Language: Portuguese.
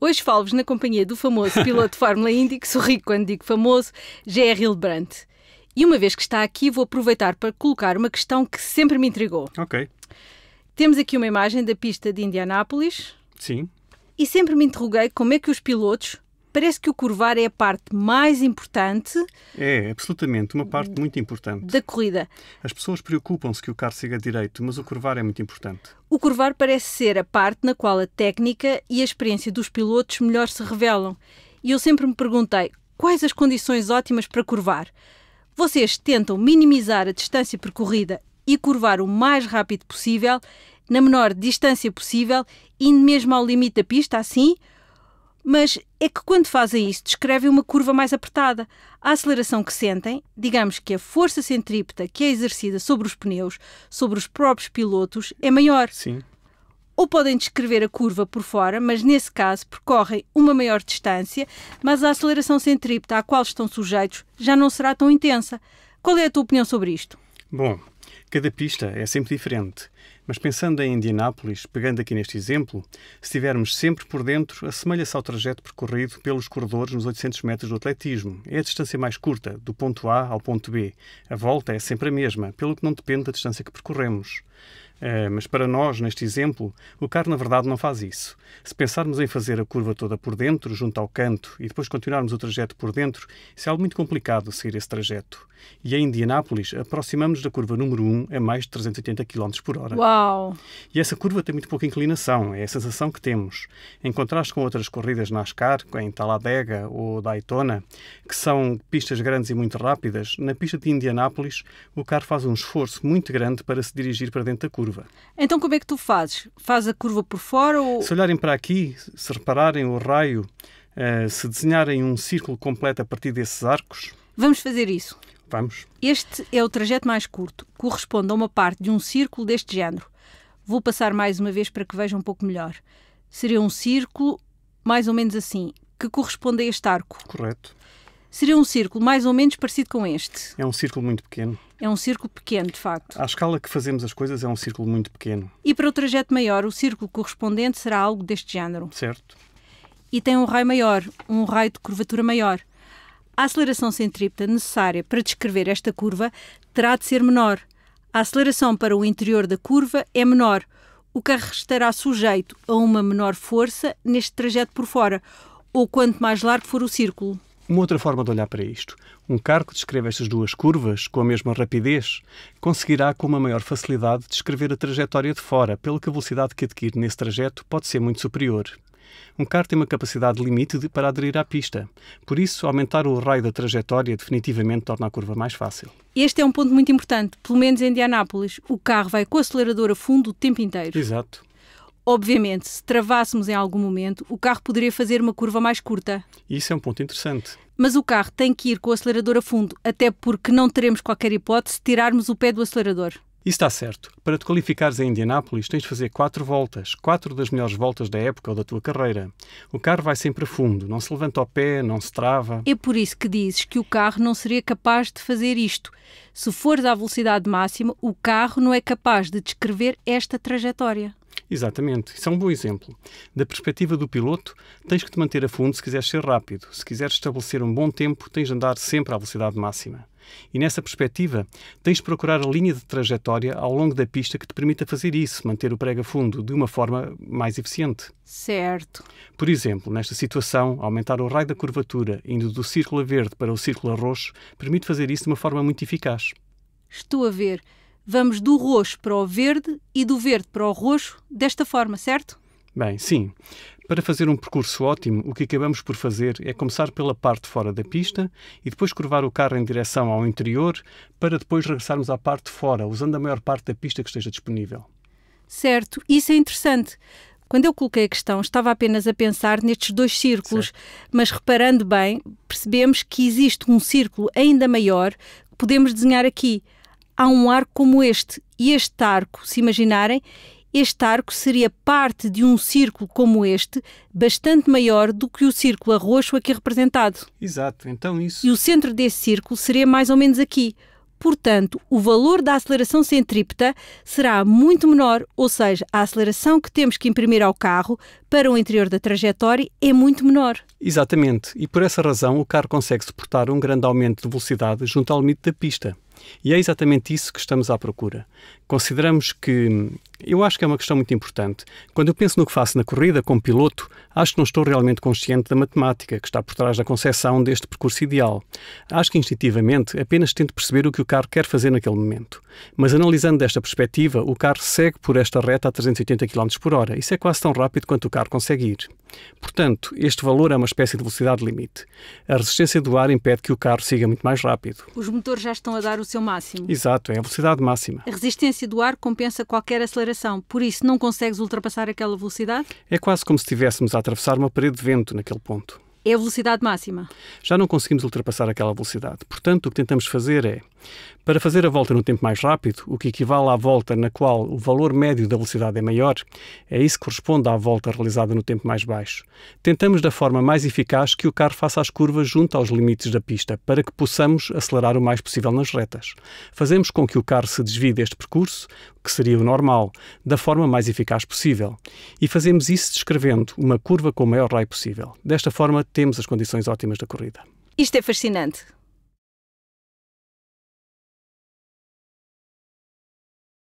Hoje falo-vos na companhia do famoso piloto de Fórmula Indy, que sorri quando digo famoso, G.R. Hildebrandt. E uma vez que está aqui, vou aproveitar para colocar uma questão que sempre me intrigou. Ok. Temos aqui uma imagem da pista de Indianápolis. Sim. E sempre me interroguei como é que os pilotos Parece que o curvar é a parte mais importante. É, absolutamente, uma parte muito importante. Da corrida. As pessoas preocupam-se que o carro siga direito, mas o curvar é muito importante. O curvar parece ser a parte na qual a técnica e a experiência dos pilotos melhor se revelam. E eu sempre me perguntei quais as condições ótimas para curvar. Vocês tentam minimizar a distância percorrida e curvar o mais rápido possível, na menor distância possível, indo mesmo ao limite da pista, assim? Mas é que quando fazem isso, descrevem uma curva mais apertada. A aceleração que sentem, digamos que a força centrípeta que é exercida sobre os pneus, sobre os próprios pilotos, é maior. Sim. Ou podem descrever a curva por fora, mas nesse caso percorrem uma maior distância, mas a aceleração centrípeta à qual estão sujeitos já não será tão intensa. Qual é a tua opinião sobre isto? Bom, cada pista é sempre diferente. Mas pensando em Indianápolis, pegando aqui neste exemplo, se estivermos sempre por dentro, assemelha-se ao trajeto percorrido pelos corredores nos 800 metros do atletismo. É a distância mais curta, do ponto A ao ponto B. A volta é sempre a mesma, pelo que não depende da distância que percorremos. Eh, mas para nós, neste exemplo, o carro na verdade não faz isso. Se pensarmos em fazer a curva toda por dentro, junto ao canto, e depois continuarmos o trajeto por dentro, isso é algo muito complicado seguir esse trajeto. E em Indianápolis, aproximamos da curva número 1 a mais de 380 km por hora. Uau! E essa curva tem muito pouca inclinação, é a sensação que temos. Em contraste com outras corridas NASCAR, em Talladega ou Daytona, que são pistas grandes e muito rápidas, na pista de Indianápolis, o carro faz um esforço muito grande para se dirigir para dentro da curva curva. Então como é que tu fazes? Faz a curva por fora ou... Se olharem para aqui, se repararem o raio, uh, se desenharem um círculo completo a partir desses arcos... Vamos fazer isso. Vamos. Este é o trajeto mais curto, corresponde a uma parte de um círculo deste género. Vou passar mais uma vez para que vejam um pouco melhor. Seria um círculo mais ou menos assim, que corresponde a este arco. Correto. Seria um círculo mais ou menos parecido com este. É um círculo muito pequeno. É um círculo pequeno, de facto. A escala que fazemos as coisas, é um círculo muito pequeno. E para o trajeto maior, o círculo correspondente será algo deste género. Certo. E tem um raio maior, um raio de curvatura maior. A aceleração centrípeta necessária para descrever esta curva terá de ser menor. A aceleração para o interior da curva é menor, o carro estará sujeito a uma menor força neste trajeto por fora, ou quanto mais largo for o círculo. Uma outra forma de olhar para isto. Um carro que descreve estas duas curvas com a mesma rapidez conseguirá com uma maior facilidade descrever a trajetória de fora, pelo que a velocidade que adquire nesse trajeto pode ser muito superior. Um carro tem uma capacidade limite de, para aderir à pista. Por isso, aumentar o raio da trajetória definitivamente torna a curva mais fácil. Este é um ponto muito importante. Pelo menos em Indianápolis, o carro vai com o acelerador a fundo o tempo inteiro. Exato. Obviamente, se travássemos em algum momento, o carro poderia fazer uma curva mais curta. Isso é um ponto interessante. Mas o carro tem que ir com o acelerador a fundo, até porque não teremos qualquer hipótese de tirarmos o pé do acelerador. Isso está certo. Para te qualificares em Indianápolis, tens de fazer quatro voltas, quatro das melhores voltas da época ou da tua carreira. O carro vai sempre a fundo, não se levanta ao pé, não se trava. É por isso que dizes que o carro não seria capaz de fazer isto. Se fores à velocidade máxima, o carro não é capaz de descrever esta trajetória. Exatamente, isso é um bom exemplo. Da perspectiva do piloto, tens que te manter a fundo se quiseres ser rápido. Se quiseres estabelecer um bom tempo, tens de andar sempre à velocidade máxima. E nessa perspectiva, tens de procurar a linha de trajetória ao longo da pista que te permita fazer isso, manter o prego a fundo, de uma forma mais eficiente. Certo. Por exemplo, nesta situação, aumentar o raio da curvatura, indo do círculo verde para o círculo roxo, permite fazer isso de uma forma muito eficaz. Estou a ver vamos do roxo para o verde e do verde para o roxo desta forma, certo? Bem, sim. Para fazer um percurso ótimo, o que acabamos por fazer é começar pela parte fora da pista e depois curvar o carro em direção ao interior para depois regressarmos à parte fora, usando a maior parte da pista que esteja disponível. Certo, isso é interessante. Quando eu coloquei a questão, estava apenas a pensar nestes dois círculos, certo. mas reparando bem, percebemos que existe um círculo ainda maior que podemos desenhar aqui há um arco como este. E este arco, se imaginarem, este arco seria parte de um círculo como este, bastante maior do que o círculo a roxo aqui representado. Exato, então isso. E o centro desse círculo seria mais ou menos aqui. Portanto, o valor da aceleração centrípeta será muito menor, ou seja, a aceleração que temos que imprimir ao carro para o interior da trajetória é muito menor. Exatamente, e por essa razão o carro consegue suportar um grande aumento de velocidade junto ao limite da pista. E é exatamente isso que estamos à procura. Consideramos que. Eu acho que é uma questão muito importante. Quando eu penso no que faço na corrida como piloto, acho que não estou realmente consciente da matemática que está por trás da concepção deste percurso ideal. Acho que instintivamente apenas tento perceber o que o carro quer fazer naquele momento. Mas analisando desta perspectiva, o carro segue por esta reta a 380 km por hora. Isso é quase tão rápido quanto o carro consegue ir. Portanto, este valor é uma espécie de velocidade limite. A resistência do ar impede que o carro siga muito mais rápido. Os motores já estão a dar o seu máximo. Exato, é a velocidade máxima. A resistência distância do ar compensa qualquer aceleração, por isso não consegues ultrapassar aquela velocidade? É quase como se estivéssemos a atravessar uma parede de vento naquele ponto. É a velocidade máxima. Já não conseguimos ultrapassar aquela velocidade. Portanto, o que tentamos fazer é para fazer a volta no tempo mais rápido, o que equivale à volta na qual o valor médio da velocidade é maior, é isso que corresponde à volta realizada no tempo mais baixo. Tentamos da forma mais eficaz que o carro faça as curvas junto aos limites da pista, para que possamos acelerar o mais possível nas retas. Fazemos com que o carro se desvie deste percurso, que seria o normal, da forma mais eficaz possível. E fazemos isso descrevendo uma curva com o maior raio possível. Desta forma, temos as condições ótimas da corrida. Isto é fascinante.